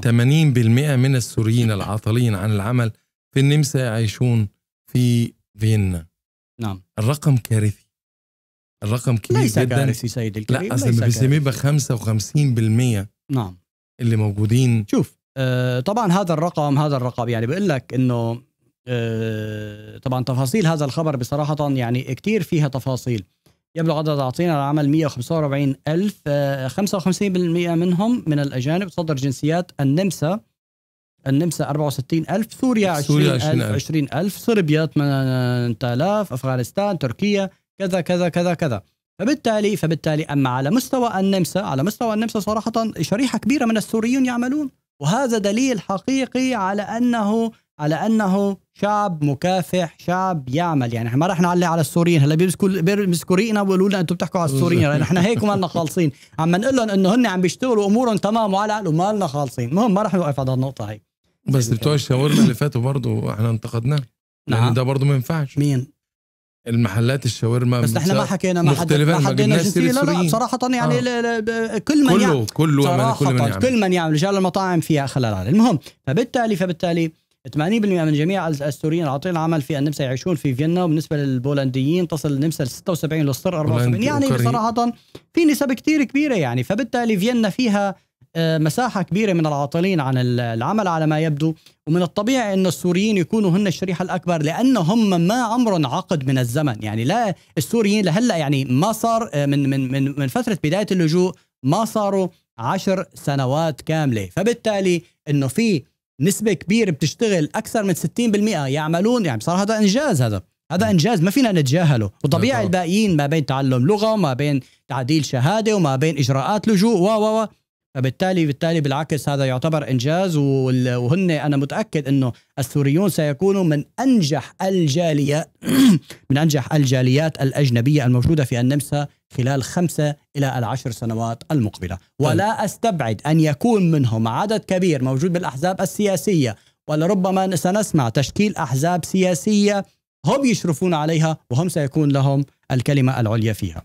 نعم. 80% من السوريين نعم. العاطلين عن العمل في النمسا يعيشون في فيينا نعم الرقم كارثي الرقم كبير ليس جدا كارثي سيد الكريم لا اصلا ب 55% نعم اللي موجودين شوف آه طبعا هذا الرقم هذا الرقم يعني بقول لك انه آه طبعا تفاصيل هذا الخبر بصراحه يعني كثير فيها تفاصيل يبلغ عدد عاطلين على العمل 145 ألف 55% آه، منهم من الأجانب تصدر جنسيات النمسا النمسا 64 ألف سوريا 20 ألف 20 ألف صربيا 8000 أفغانستان تركيا كذا كذا كذا كذا فبالتالي فبالتالي أما على مستوى النمسا على مستوى النمسا صراحة شريحة كبيرة من السوريين يعملون وهذا دليل حقيقي على أنه على انه شعب مكافح شعب يعمل يعني ما رح نعلي على السوريين هلا بيمسكوا بيمسكوا ريقنا بيقولوا لنا انتم بتحكوا على السوريين يعني نحن هيك مالنا خالصين عم نقول لهم انه هن عم بيشتغلوا امورهم تمام وعلى عقل ومالنا خالصين المهم ما رح نوقف على النقطه هي بس بتوع الشاورما اللي فاتوا برضه احنا انتقدناه يعني نعم ده برضه ما ينفعش مين المحلات الشاورما بس احنا ما حكينا ما حددنا ما حددنا جنسيه لا لا بصراحه يعني آه. لا لا كل من كله يعمل كله صراحة كل من يعمل كل من يعمل رجال المطاعم فيها خلل عالي المهم فبالتالي فبالتالي 80% من جميع السوريين العاطلين العمل في النمسا يعيشون في فيينا وبالنسبه للبولنديين تصل النمسا ل 76 للصر 74 يعني بصراحه في نسب كثير كبيره يعني فبالتالي فيينا فيها آه، مساحه كبيره من العاطلين عن العمل على ما يبدو ومن الطبيعي أن السوريين يكونوا هن الشريحه الاكبر لانهم ما عمرهم عقد من الزمن يعني لا السوريين لهلا يعني ما صار آه، من من من من فتره بدايه اللجوء ما صاروا عشر سنوات كامله فبالتالي انه في نسبة كبيرة بتشتغل أكثر من 60% يعملون يعني بصراحة هذا إنجاز هذا هذا إنجاز ما فينا نتجاهله وطبيعي الباقيين ما بين تعلم لغة وما بين تعديل شهادة وما بين إجراءات لجوء و و و فبالتالي بالتالي بالعكس هذا يعتبر انجاز وهن انا متاكد انه السوريون سيكونوا من انجح الجاليات من انجح الجاليات الاجنبيه الموجوده في النمسا خلال خمسة إلى العشر سنوات المقبلة طيب. ولا أستبعد أن يكون منهم عدد كبير موجود بالأحزاب السياسية ولربما سنسمع تشكيل أحزاب سياسية هم يشرفون عليها وهم سيكون لهم الكلمة العليا فيها